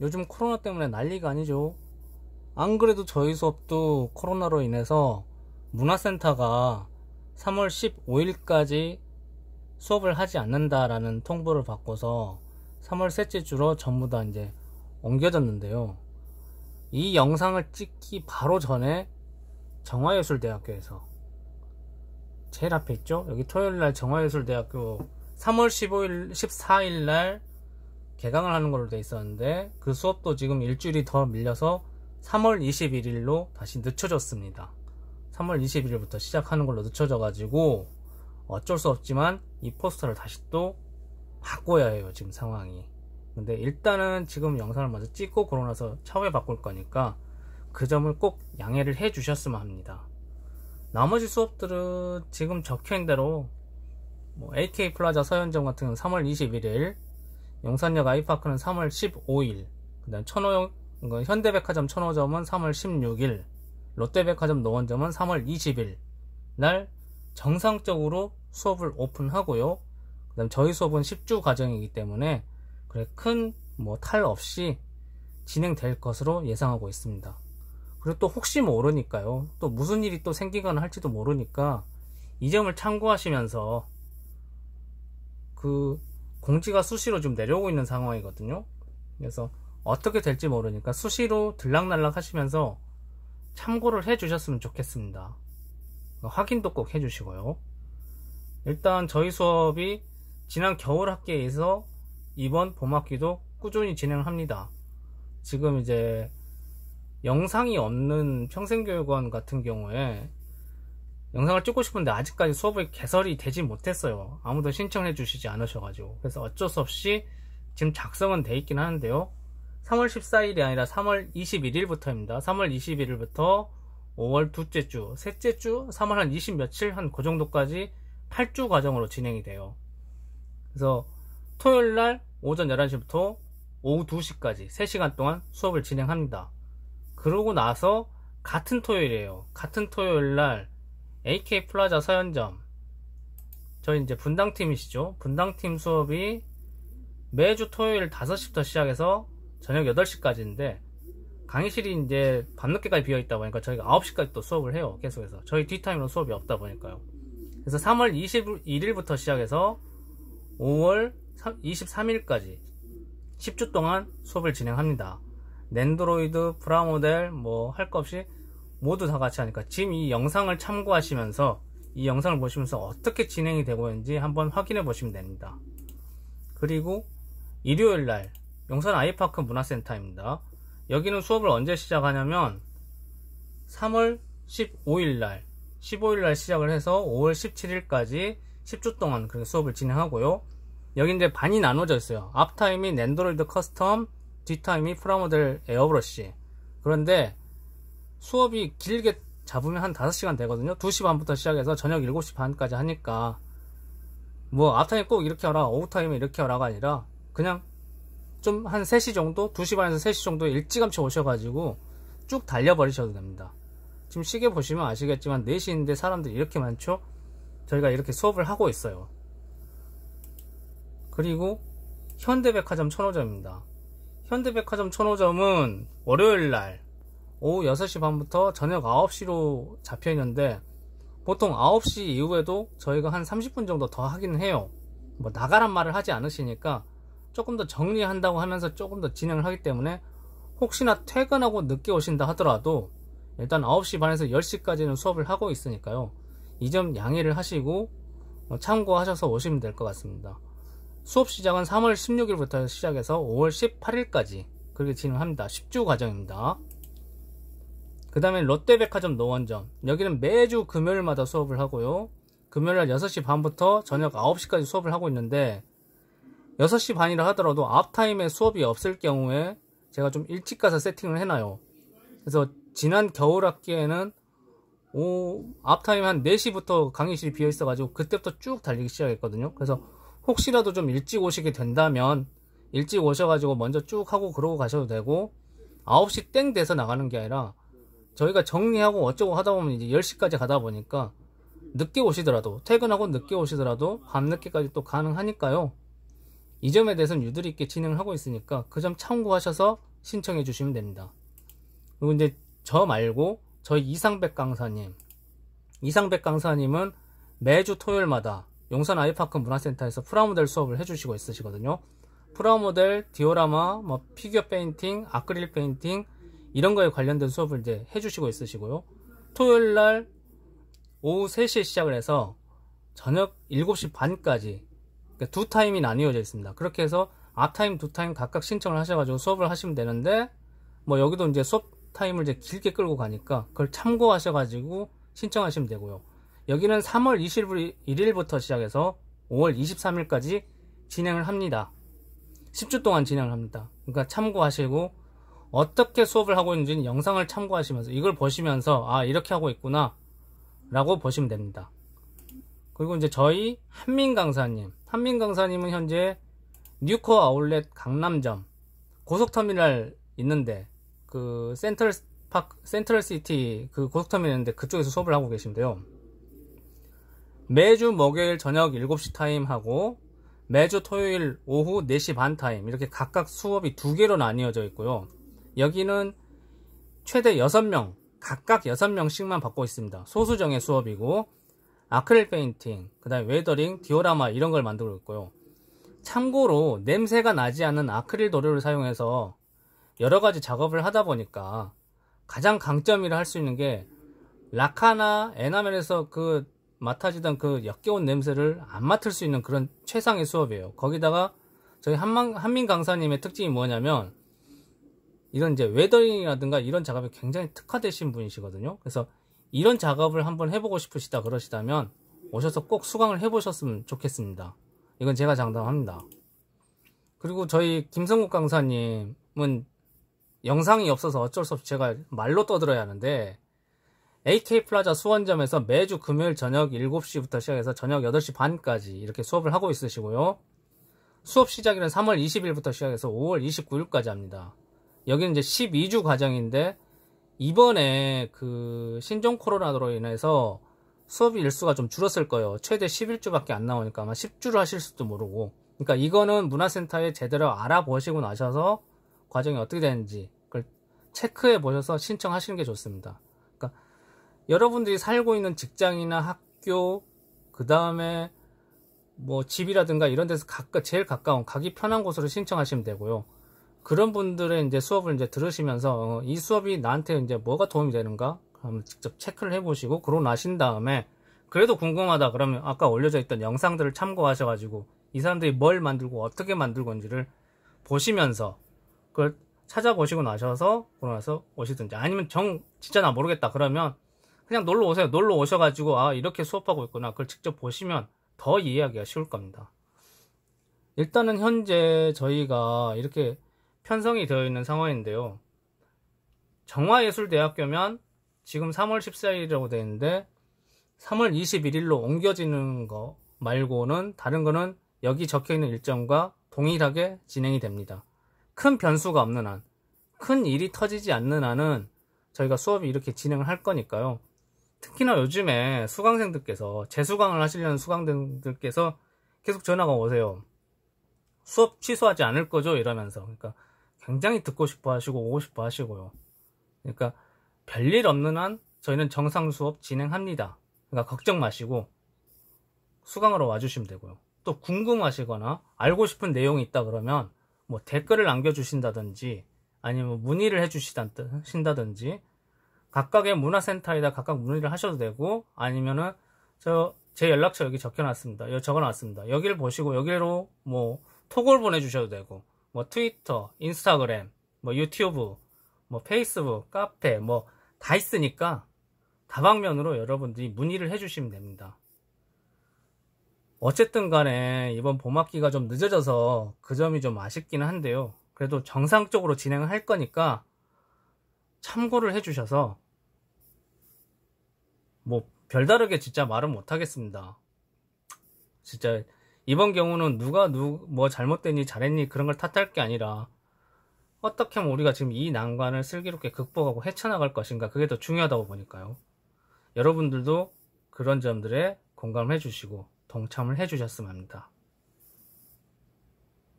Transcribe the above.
요즘 코로나 때문에 난리가 아니죠. 안 그래도 저희 수업도 코로나로 인해서 문화센터가 3월 15일까지 수업을 하지 않는다라는 통보를 받고서 3월 셋째 주로 전부 다 이제 옮겨졌는데요. 이 영상을 찍기 바로 전에 정화예술대학교에서 제일 앞에 있죠? 여기 토요일 날 정화예술대학교 3월 15일, 14일 날 개강을 하는 걸로 돼 있었는데 그 수업도 지금 일주일이 더 밀려서 3월 21일로 다시 늦춰졌습니다. 3월 21일부터 시작하는 걸로 늦춰져 가지고 어쩔 수 없지만 이 포스터를 다시 또 바꿔야 해요 지금 상황이 근데 일단은 지금 영상을 먼저 찍고 그러고 나서 차후에 바꿀 거니까 그 점을 꼭 양해를 해 주셨으면 합니다 나머지 수업들은 지금 적혀있는 대로 뭐 AK 플라자 서현점 같은 경우는 3월 21일 용산역 아이파크는 3월 15일, 그 다음 천호 현대백화점 천호점은 3월 16일, 롯데백화점 노원점은 3월 20일 날 정상적으로 수업을 오픈하고요. 그 다음 저희 수업은 10주 과정이기 때문에 그래 큰 뭐 탈 없이 진행될 것으로 예상하고 있습니다. 그리고 또 혹시 모르니까요. 또 무슨 일이 또 생기거나 할지도 모르니까 이 점을 참고하시면서 그 공지가 수시로 좀 내려오고 있는 상황이거든요. 그래서 어떻게 될지 모르니까 수시로 들락날락 하시면서 참고를 해 주셨으면 좋겠습니다. 확인도 꼭 해 주시고요. 일단 저희 수업이 지난 겨울 학기에서 이번 봄 학기도 꾸준히 진행을 합니다. 지금 이제 영상이 없는 평생교육원 같은 경우에 영상을 찍고 싶은데 아직까지 수업이 개설이 되지 못했어요. 아무도 신청해 주시지 않으셔가지고. 그래서 어쩔 수 없이 지금 작성은 돼 있긴 하는데요. 3월 14일이 아니라 3월 21일부터입니다. 3월 21일부터 5월 둘째 주, 셋째 주, 3월 한 20 며칠, 한 그 정도까지 8주 과정으로 진행이 돼요. 그래서 토요일 날 오전 11시부터 오후 2시까지 3시간 동안 수업을 진행합니다. 그러고 나서 같은 토요일이에요. 같은 토요일 날 AK 플라자 서현점 저희 이제 분당팀이시죠 분당팀 수업이 매주 토요일 5시부터 시작해서 저녁 8시까지인데 강의실이 이제 밤늦게까지 비어있다 보니까 저희가 9시까지 또 수업을 해요 계속해서 저희 뒷타임으로 수업이 없다 보니까요 그래서 3월 21일부터 시작해서 5월 23일까지 10주 동안 수업을 진행합니다 낸드로이드, 프라모델 뭐 할 것 없이 모두 다 같이 하니까 지금 이 영상을 참고하시면서 이 영상을 보시면서 어떻게 진행이 되고 있는지 한번 확인해 보시면 됩니다. 그리고 일요일날 용산 아이파크 문화센터입니다. 여기는 수업을 언제 시작하냐면 3월 15일날 15일날 시작을 해서 5월 17일까지 10주 동안 그렇 수업을 진행하고요. 여기 이제 반이 나눠져 있어요. 앞타임이 랜더로이드 커스텀, 뒷타임이 프라모델 에어브러쉬. 그런데 수업이 길게 잡으면 한 5시간 되거든요 2시 반부터 시작해서 저녁 7시 반까지 하니까 뭐 앞타임 꼭 이렇게 하라 오후타임에 이렇게 하라가 아니라 그냥 좀 한 3시 정도 2시 반에서 3시 정도 일찌감치 오셔가지고 쭉 달려버리셔도 됩니다 지금 시계 보시면 아시겠지만 4시인데 사람들이 이렇게 많죠 저희가 이렇게 수업을 하고 있어요 그리고 현대백화점 천호점입니다 현대백화점 천호점은 월요일날 오후 6시 반부터 저녁 9시로 잡혀 있는데 보통 9시 이후에도 저희가 한 30분 정도 더하기는 해요. 뭐 나가란 말을 하지 않으시니까 조금 더 정리한다고 하면서 조금 더 진행을 하기 때문에 혹시나 퇴근하고 늦게 오신다 하더라도 일단 9시 반에서 10시까지는 수업을 하고 있으니까요. 이 점 양해를 하시고 뭐 참고하셔서 오시면 될 것 같습니다. 수업 시작은 3월 16일부터 시작해서 5월 18일까지 그렇게 진행합니다. 10주 과정입니다. 그 다음에 롯데백화점 노원점 여기는 매주 금요일마다 수업을 하고요 금요일날 6시 반부터 저녁 9시까지 수업을 하고 있는데 6시 반이라 하더라도 앞타임에 수업이 없을 경우에 제가 좀 일찍 가서 세팅을 해놔요 그래서 지난 겨울 학기에는 오, 앞타임 한 4시부터 강의실이 비어 있어가지고 그때부터 쭉 달리기 시작했거든요 그래서 혹시라도 좀 일찍 오시게 된다면 일찍 오셔가지고 먼저 쭉 하고 그러고 가셔도 되고 9시 땡 돼서 나가는 게 아니라 저희가 정리하고 어쩌고 하다 보면 이제 10시까지 가다 보니까 늦게 오시더라도 퇴근하고 늦게 오시더라도 밤늦게까지 또 가능하니까요. 이 점에 대해서는 유도리 있게 진행을 하고 있으니까 그 점 참고하셔서 신청해 주시면 됩니다. 그리고 이제 저 말고 저희 이상백 강사님 이상백 강사님은 매주 토요일마다 용산 아이파크 문화센터에서 프라모델 수업을 해주시고 있으시거든요. 프라모델, 디오라마, 뭐 피규어 페인팅, 아크릴 페인팅, 이런 거에 관련된 수업을 이제 해주시고 있으시고요. 토요일 날 오후 3시에 시작을 해서 저녁 7시 반까지 그러니까 두 타임이 나뉘어져 있습니다. 그렇게 해서 앞타임, 두 타임 각각 신청을 하셔가지고 수업을 하시면 되는데 뭐 여기도 이제 수업 타임을 이제 길게 끌고 가니까 그걸 참고하셔가지고 신청하시면 되고요. 여기는 3월 21일부터 시작해서 5월 23일까지 진행을 합니다. 10주 동안 진행을 합니다. 그러니까 참고하시고 어떻게 수업을 하고 있는지는 영상을 참고하시면서 이걸 보시면서 아 이렇게 하고 있구나 라고 보시면 됩니다 그리고 이제 저희 한민 강사님 한민 강사님은 현재 뉴코 아울렛 강남점 고속터미널 있는데 그 센트럴 파크 센트럴 시티 그 고속터미널 있는데 그쪽에서 수업을 하고 계신데요 매주 목요일 저녁 7시 타임 하고 매주 토요일 오후 4시 반 타임 이렇게 각각 수업이 두 개로 나뉘어져 있고요 여기는 최대 6명, 각각 6명씩만 받고 있습니다. 소수정의 수업이고 아크릴 페인팅, 그 다음에 웨더링, 디오라마 이런 걸 만들고 있고요. 참고로 냄새가 나지 않은 아크릴 도료를 사용해서 여러 가지 작업을 하다 보니까 가장 강점이라 할 수 있는 게 라카나 에나멜에서 그 맡아지던 그 역겨운 냄새를 안 맡을 수 있는 그런 최상의 수업이에요. 거기다가 저희 한민 강사님의 특징이 뭐냐면 이런 이제 웨더링이라든가 이런 작업에 굉장히 특화되신 분이시거든요. 그래서 이런 작업을 한번 해보고 싶으시다 그러시다면 오셔서 꼭 수강을 해보셨으면 좋겠습니다. 이건 제가 장담합니다. 그리고 저희 김성국 강사님은 영상이 없어서 어쩔 수 없이 제가 말로 떠들어야 하는데 AK 플라자 수원점에서 매주 금요일 저녁 7시부터 시작해서 저녁 8시 반까지 이렇게 수업을 하고 있으시고요. 수업 시작일은 3월 20일부터 시작해서 5월 29일까지 합니다. 여기는 이제 12주 과정인데 이번에 그 신종 코로나로 인해서 수업 일수가 좀 줄었을 거예요. 최대 11주밖에 안 나오니까 아마 10주를 하실 수도 모르고. 그러니까 이거는 문화센터에 제대로 알아보시고 나셔서 과정이 어떻게 되는지 그걸 체크해 보셔서 신청하시는 게 좋습니다. 그러니까 여러분들이 살고 있는 직장이나 학교 그 다음에 뭐 집이라든가 이런 데서 가까 제일 가까운 가기 편한 곳으로 신청하시면 되고요. 그런 분들은 이제 수업을 이제 들으시면서 어, 이 수업이 나한테 이제 뭐가 도움이 되는가 한번 직접 체크를 해보시고 그러고 나신 다음에 그래도 궁금하다 그러면 아까 올려져 있던 영상들을 참고하셔가지고 이 사람들이 뭘 만들고 어떻게 만들건지를 보시면서 그걸 찾아보시고 나셔서 그러고 나서 오시든지 아니면 정 진짜 나 모르겠다 그러면 그냥 놀러 오세요 놀러 오셔가지고 아 이렇게 수업하고 있구나 그걸 직접 보시면 더 이해하기가 쉬울 겁니다 일단은 현재 저희가 이렇게 편성이 되어 있는 상황인데요. 정화예술대학교면 지금 3월 14일이라고 되어 있는데 3월 21일로 옮겨지는 거 말고는 다른 거는 여기 적혀 있는 일정과 동일하게 진행이 됩니다. 큰 변수가 없는 한, 큰 일이 터지지 않는 한은 저희가 수업이 이렇게 진행을 할 거니까요. 특히나 요즘에 수강생들께서 재수강을 하시려는 수강생들께서 계속 전화가 오세요. 수업 취소하지 않을 거죠? 이러면서. 그러니까 굉장히 듣고 싶어 하시고 오고 싶어 하시고요. 그러니까 별일 없는 한 저희는 정상 수업 진행합니다. 그러니까 걱정 마시고 수강으로 와주시면 되고요. 또 궁금하시거나 알고 싶은 내용이 있다 그러면 뭐 댓글을 남겨주신다든지 아니면 뭐 문의를 해주신다든지 각각의 문화센터에다 각각 문의를 하셔도 되고 아니면은 저 제 연락처 여기 적혀놨습니다. 여기 적어놨습니다. 여기를 보시고 여기로 뭐 톡을 보내주셔도 되고 뭐 트위터, 인스타그램, 뭐 유튜브, 뭐 페이스북, 카페 뭐 다 있으니까 다방면으로 여러분들이 문의를 해주시면 됩니다. 어쨌든 간에 이번 봄학기가 좀 늦어져서 그 점이 좀 아쉽기는 한데요. 그래도 정상적으로 진행을 할 거니까 참고를 해주셔서 뭐 별다르게 진짜 말은 못하겠습니다. 진짜 이번 경우는 누가 누뭐 잘못됐니 잘했니 그런 걸 탓할 게 아니라 어떻게 하면 우리가 지금 이 난관을 슬기롭게 극복하고 헤쳐나갈 것인가 그게 더 중요하다고 보니까요. 여러분들도 그런 점들에 공감해 주시고 동참을 해 주셨으면 합니다.